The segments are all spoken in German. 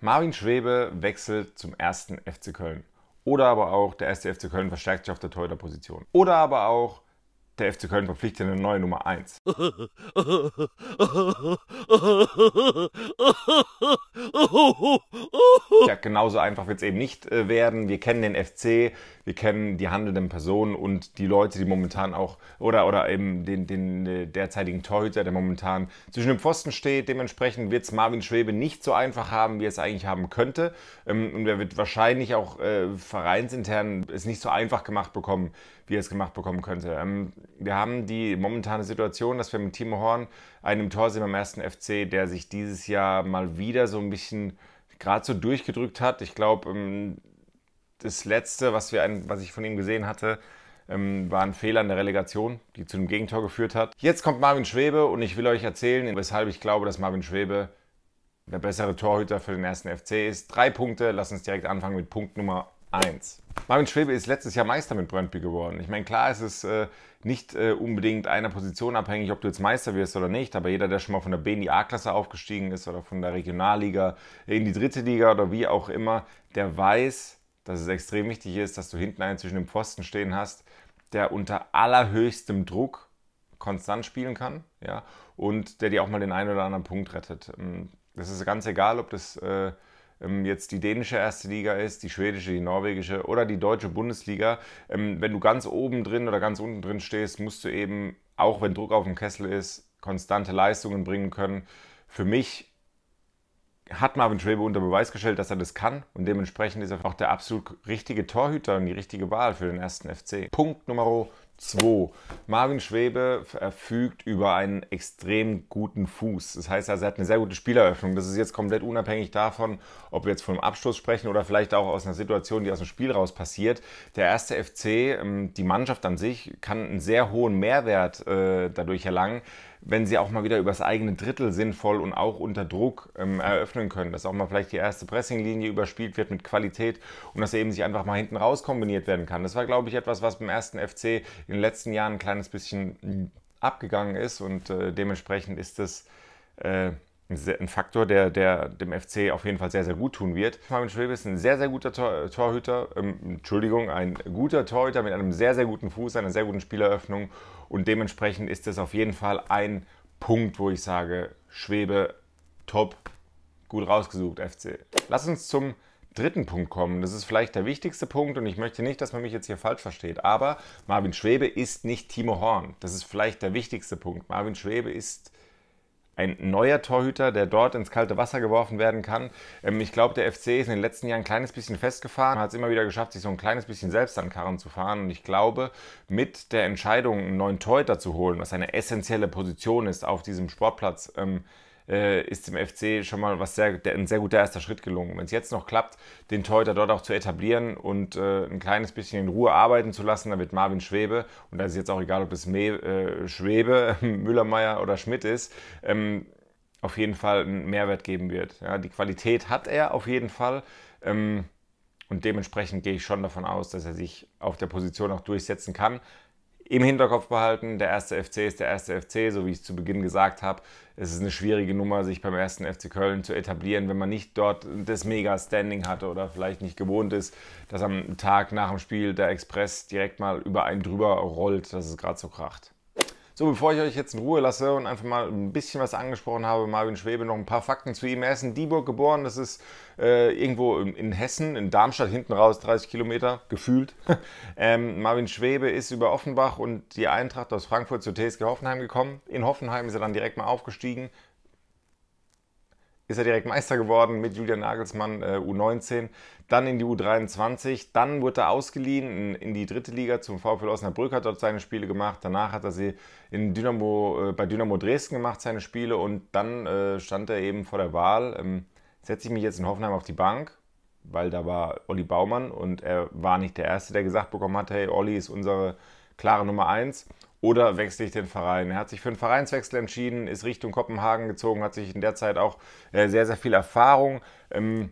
Marvin Schwebe wechselt zum ersten FC Köln. Oder aber auch der erste FC Köln verstärkt sich auf der Torhüterposition. Oder aber auch der FC Köln verpflichtet eine neue Nummer 1. Ja, genauso einfach wird es eben nicht äh, werden. Wir kennen den FC, wir kennen die handelnden Personen und die Leute, die momentan auch, oder, oder eben den, den äh, derzeitigen Torhüter, der momentan zwischen dem Pfosten steht. Dementsprechend wird es Marvin Schwebe nicht so einfach haben, wie er es eigentlich haben könnte. Ähm, und er wird wahrscheinlich auch äh, vereinsintern es nicht so einfach gemacht bekommen, wie er es gemacht bekommen könnte. Ähm, wir haben die momentane Situation, dass wir mit Timo Horn einem Tor sind beim ersten FC, der sich dieses Jahr mal wieder so ein bisschen gerade so durchgedrückt hat. Ich glaube, ähm, das letzte, was, wir, was ich von ihm gesehen hatte, ähm, war ein Fehler in der Relegation, die zu einem Gegentor geführt hat. Jetzt kommt Marvin Schwebe und ich will euch erzählen, weshalb ich glaube, dass Marvin Schwebe der bessere Torhüter für den ersten FC ist. Drei Punkte, lass uns direkt anfangen mit Punkt Nummer 1. Marvin Schwebe ist letztes Jahr Meister mit Brøndby geworden. Ich meine, klar ist es äh, nicht äh, unbedingt einer Position abhängig, ob du jetzt Meister wirst oder nicht, aber jeder, der schon mal von der B in die A-Klasse aufgestiegen ist oder von der Regionalliga in die dritte Liga oder wie auch immer, der weiß, dass es extrem wichtig ist, dass du hinten einen zwischen dem Pfosten stehen hast, der unter allerhöchstem Druck konstant spielen kann ja, und der dir auch mal den einen oder anderen Punkt rettet. Ähm, das ist ganz egal, ob das... Äh, ähm, jetzt die dänische erste Liga ist, die schwedische, die norwegische oder die deutsche Bundesliga, ähm, wenn du ganz oben drin oder ganz unten drin stehst, musst du eben, auch wenn Druck auf dem Kessel ist, konstante Leistungen bringen können. Für mich hat Marvin Schwebe unter Beweis gestellt, dass er das kann und dementsprechend ist er auch der absolut richtige Torhüter und die richtige Wahl für den ersten FC. Punkt Nummer 2. Marvin Schwebe verfügt über einen extrem guten Fuß. Das heißt, also, er hat eine sehr gute Spieleröffnung. Das ist jetzt komplett unabhängig davon, ob wir jetzt von einem Abschluss sprechen oder vielleicht auch aus einer Situation, die aus dem Spiel raus passiert. Der erste FC, ähm, die Mannschaft an sich, kann einen sehr hohen Mehrwert äh, dadurch erlangen, wenn sie auch mal wieder übers eigene Drittel sinnvoll und auch unter Druck ähm, eröffnen können. Dass auch mal vielleicht die erste Pressinglinie überspielt wird mit Qualität und dass er eben sich einfach mal hinten raus kombiniert werden kann. Das war, glaube ich, etwas, was beim ersten FC in den letzten Jahren ein kleines bisschen abgegangen ist und äh, dementsprechend ist das äh, ein Faktor, der, der, dem FC auf jeden Fall sehr, sehr gut tun wird. Marvin Schwebe ist ein sehr, sehr guter Tor äh, Torhüter, ähm, Entschuldigung, ein guter Torhüter mit einem sehr, sehr guten Fuß, einer sehr guten Spieleröffnung und dementsprechend ist das auf jeden Fall ein Punkt, wo ich sage, Schwebe, top, gut rausgesucht, FC. Lass uns zum dritten Punkt kommen. Das ist vielleicht der wichtigste Punkt und ich möchte nicht, dass man mich jetzt hier falsch versteht. Aber Marvin Schwebe ist nicht Timo Horn. Das ist vielleicht der wichtigste Punkt. Marvin Schwebe ist ein neuer Torhüter, der dort ins kalte Wasser geworfen werden kann. Ähm, ich glaube, der FC ist in den letzten Jahren ein kleines bisschen festgefahren, hat es immer wieder geschafft, sich so ein kleines bisschen selbst an Karren zu fahren. Und ich glaube, mit der Entscheidung, einen neuen Torhüter zu holen, was eine essentielle Position ist auf diesem Sportplatz, ähm, äh, ist dem FC schon mal was sehr, ein sehr guter erster Schritt gelungen. Wenn es jetzt noch klappt, den Torhüter dort auch zu etablieren und äh, ein kleines bisschen in Ruhe arbeiten zu lassen, dann wird Marvin Schwebe, und da ist jetzt auch egal, ob es Me äh, Schwebe, Müllermeier oder Schmidt ist, ähm, auf jeden Fall einen Mehrwert geben wird. Ja, die Qualität hat er auf jeden Fall. Ähm, und dementsprechend gehe ich schon davon aus, dass er sich auf der Position auch durchsetzen kann im Hinterkopf behalten, der erste FC ist der erste FC, so wie ich es zu Beginn gesagt habe. Es ist eine schwierige Nummer, sich beim ersten FC Köln zu etablieren, wenn man nicht dort das Mega-Standing hatte oder vielleicht nicht gewohnt ist, dass am Tag nach dem Spiel der Express direkt mal über einen drüber rollt, dass es gerade so kracht. So, bevor ich euch jetzt in Ruhe lasse und einfach mal ein bisschen was angesprochen habe, Marvin Schwebe, noch ein paar Fakten zu ihm. Er ist in Dieburg geboren, das ist äh, irgendwo in, in, Hessen, in Darmstadt hinten raus, 30 Kilometer, gefühlt. ähm, Marvin Schwebe ist über Offenbach und die Eintracht aus Frankfurt zu TSG Hoffenheim gekommen. In Hoffenheim ist er dann direkt mal aufgestiegen, ist er direkt Meister geworden mit Julian Nagelsmann äh, U19, dann in die U23, dann wurde er ausgeliehen in, in die dritte Liga zum VfL Osnabrück, hat dort seine Spiele gemacht, danach hat er sie in Dynamo, äh, bei Dynamo Dresden gemacht, seine Spiele und dann äh, stand er eben vor der Wahl, ähm, setze ich mich jetzt in Hoffenheim auf die Bank, weil da war Olli Baumann und er war nicht der Erste, der gesagt bekommen hat, hey, Olli ist unsere klare Nummer 1 oder wechsle ich den Verein? Er hat sich für einen Vereinswechsel entschieden, ist Richtung Kopenhagen gezogen, hat sich in der Zeit auch äh, sehr, sehr viel Erfahrung, ähm,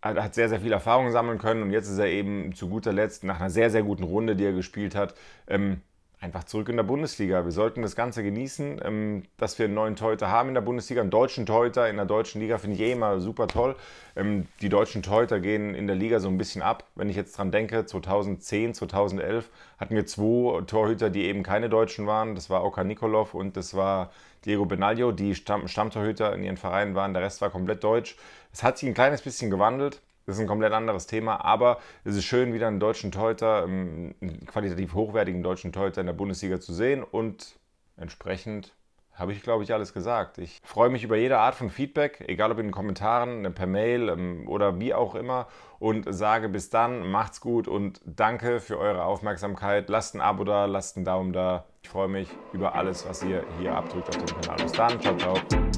hat, sehr, sehr viel Erfahrung sammeln können und jetzt ist er eben zu guter Letzt nach einer sehr, sehr guten Runde, die er gespielt hat, ähm, einfach zurück in der Bundesliga. Wir sollten das Ganze genießen, ähm, dass wir einen neuen Torhüter haben in der Bundesliga, einen deutschen Torhüter in der deutschen Liga finde ich eh immer super toll. Ähm, die deutschen Torhüter gehen in der Liga so ein bisschen ab. Wenn ich jetzt dran denke, 2010, 2011 hatten wir zwei Torhüter, die eben keine Deutschen waren. Das war Oka Nikolov und das war Diego Benaglio, die Stamm Stammtorhüter in ihren Vereinen waren. Der Rest war komplett deutsch. Es hat sich ein kleines bisschen gewandelt. Das ist ein komplett anderes Thema, aber es ist schön, wieder einen deutschen Teuter, ähm, einen qualitativ hochwertigen deutschen Teuter in der Bundesliga zu sehen und entsprechend habe ich, glaube ich, alles gesagt. Ich freue mich über jede Art von Feedback, egal ob in den Kommentaren, äh, per Mail ähm, oder wie auch immer. Und sage bis dann, macht's gut und danke für eure Aufmerksamkeit. Lasst ein Abo da, lasst einen Daumen da. Ich freue mich über alles, was ihr hier abdrückt auf dem Kanal. Bis dann, ciao, ciao.